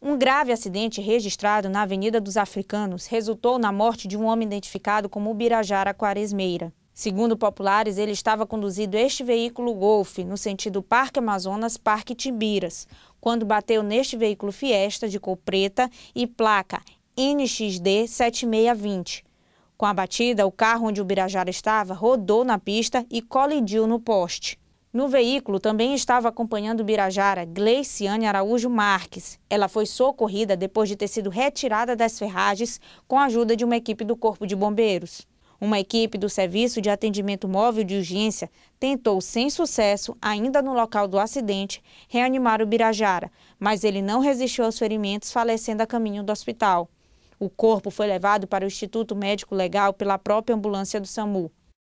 Um grave acidente registrado na Avenida dos Africanos resultou na morte de um homem identificado como Ubirajara Quaresmeira. Segundo populares, ele estava conduzindo este veículo Golf no sentido Parque Amazonas, Parque Timbiras, quando bateu neste veículo Fiesta de cor preta e placa NXD 7620. Com a batida, o carro onde o Birajara estava rodou na pista e colidiu no poste. No veículo também estava acompanhando Birajara Gleiciane Araújo Marques. Ela foi socorrida depois de ter sido retirada das ferragens com a ajuda de uma equipe do Corpo de Bombeiros. Uma equipe do Serviço de Atendimento Móvel de Urgência tentou, sem sucesso, ainda no local do acidente, reanimar o Birajara, mas ele não resistiu aos ferimentos, falecendo a caminho do hospital. O corpo foi levado para o Instituto Médico Legal pela própria ambulância do SAMU.